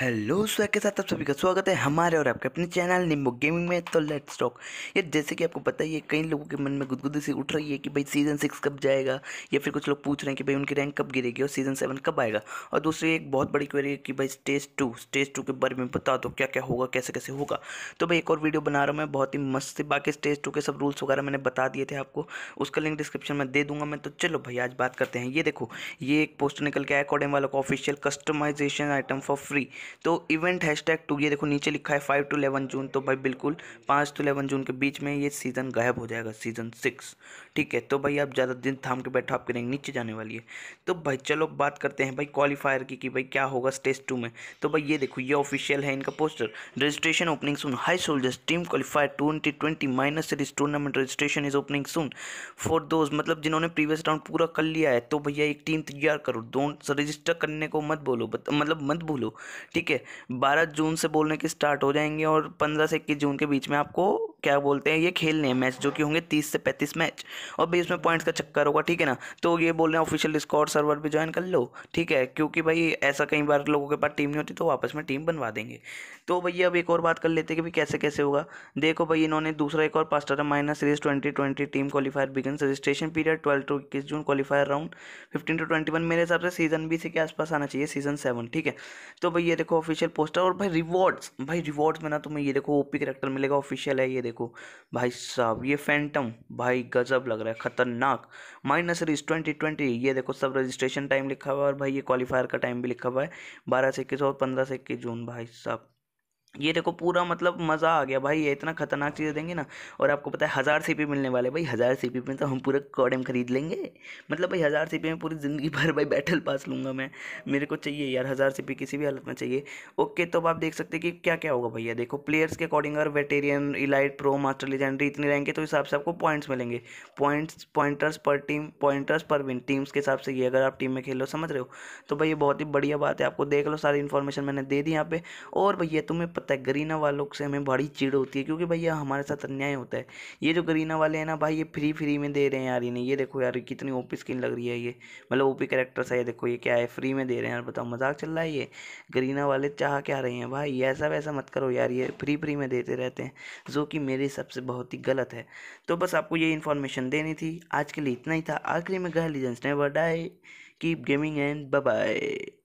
hello swag के साथ आप सभी का स्वागत है हमारे और आपके अपने चैनल निम्बो गेमिंग में तो लेट्स टॉक ये जैसे कि आपको पता ही है कई लोगों के मन में गुदगुदी सी उठ रही है कि भाई सीज़न सिक्स कब जाएगा या फिर कुछ लोग पूछ रहे हैं कि भाई उनकी रैंक कब गिरेगी और सीज़न सेवन कब आएगा और दूसरी एक बहुत बड़ी क्वेरी है कि भाई स्टेज टू स्टेज टू के बारे में बता दो क्या क्या होगा कैसे कैसे होगा तो भाई एक और वीडियो बना रहा हूँ मैं बहुत ही मस्त से बाकी स्टेज टू के सब रूल्स वगैरह मैंने बता दिए थे आपको उसका लिंक डिस्क्रिप्शन में दे दूंगा मैं तो चलो भाई आज बात करते हैं ये देखो ये एक पोस्टर निकल के अकॉर्डिंग वालों वाला का official customization item for free तो इवेंट हैशटैग टू ये देखो नीचे लिखा है फाइव टू इलेवन जून तो भाई बिल्कुल पाँच टू इलेवन जून के बीच में ये सीज़न गायब हो जाएगा सीज़न सिक्स ठीक है तो भाई आप ज़्यादा दिन थाम के बैठो आपके रैंक नीचे जाने वाली है तो भाई चलो बात करते हैं भाई क्वालिफायर की कि भाई क्या होगा स्टेज टू में तो भाई ये देखो ये ऑफिशियल है इनका poster registration opening soon hi soldiers team qualifier twenty twenty minus series tournament registration is opening soon for those मतलब जिन्होंने प्रीवियस राउंड पूरा कर लिया है तो भैया एक टीम तैयार करो डोंट रजिस्टर करने को मत बोलो मतलब मत भूलो ठीक ठीक है बारह जून से बोलने के स्टार्ट हो जाएंगे और पंद्रह से इक्कीस जून के बीच में आपको क्या बोलते हैं ये खेलने मैच जो कि होंगे तीस से पैंतीस मैच और बीस में पॉइंट्स का चक्कर होगा ठीक है ना तो ये बोल रहे हैं ऑफिशियल स्कॉट सर्वर भी ज्वाइन कर लो ठीक है क्योंकि भाई ऐसा कई बार लोगों के पास टीम नहीं होती तो आपस में टीम बनवा देंगे तो भैया अब एक और बात कर लेते कि भाई कैसे कैसे होगा देखो भाई इन्होंने दूसरा एक और poster minus series twenty twenty team qualifier begin registration period twelve to इक्कीस जून qualifier round fifteen to twenty one मेरे हिसाब से सीजन से के आसपास आना चाहिए सीजन सेवन ठीक है तो भाई ये देखो ऑफिशियल पोस्टर और भाई रिवॉर्ड्स भाई रिवॉर्ड्स में ना तुम्हें ये देखो ओपी करेक्टर मिलेगा ऑफिशियल है ये देखो देखो भाई साहब ये फैंटम भाई गजब लग रहा है खतरनाक माइनस रिज ट्वेंटी ट्वेंटी ये देखो सब रजिस्ट्रेशन टाइम लिखा हुआ है और भाई ये क्वालिफायर का टाइम भी लिखा हुआ है बारह से इक्कीस और पंद्रह से इक्कीस जून भाई साहब ये देखो पूरा मतलब मज़ा आ गया भाई ये इतना खतरनाक चीज़ देंगे ना और आपको पता है हज़ार सी मिलने वाले भाई हज़ार सी में तो हम पूरा कॉडम खरीद लेंगे मतलब भाई हज़ार सी में पूरी ज़िंदगी भर भाई बैटल पास लूँगा मैं मेरे को चाहिए यार हज़ार सी किसी भी हालत में चाहिए ओके तो अब आप देख सकते हैं कि क्या क्या होगा भैया देखो प्लेयर्स के अकॉर्डिंग और veteran elite pro master legendary इतनी रहेंगे तो हिसाब से आपको पॉइंट्स मिलेंगे पॉइंट्स पॉइंटर्स पर टीम पॉइंटर्स पर विन टीम्स के हिसाब से ये अगर आप टीम में खेलो समझ रहे हो तो भाई ये बहुत ही बढ़िया बात है आपको देख लो सारी इन्फॉर्मेशन मैंने दे दी यहाँ पे और भैया तुम्हें पता है गरीना वालों से हमें बड़ी चिड़ होती है क्योंकि भैया हमारे साथ अन्याय होता है ये जो गरीना वाले हैं ना भाई ये फ्री फ्री में दे रहे हैं यार इन्हें ये देखो यार कितनी ओपी स्किन लग रही है ये मतलब ओपी करेक्टर्स सा ये देखो ये क्या है फ्री में दे रहे हैं यार बताओ मजाक चल रहा है ये गरीना वाले चाह क्या रहे हैं भाई ऐसा वैसा मत करो यार ये फ्री फ्री में देते रहते हैं जो कि मेरे हिसाब से बहुत ही गलत है तो बस आपको ये इन्फॉर्मेशन देनी थी आज के लिए इतना ही था आखिरी में गह लीजेंस ने वर्ड आए कीप गेमिंग एंड बाय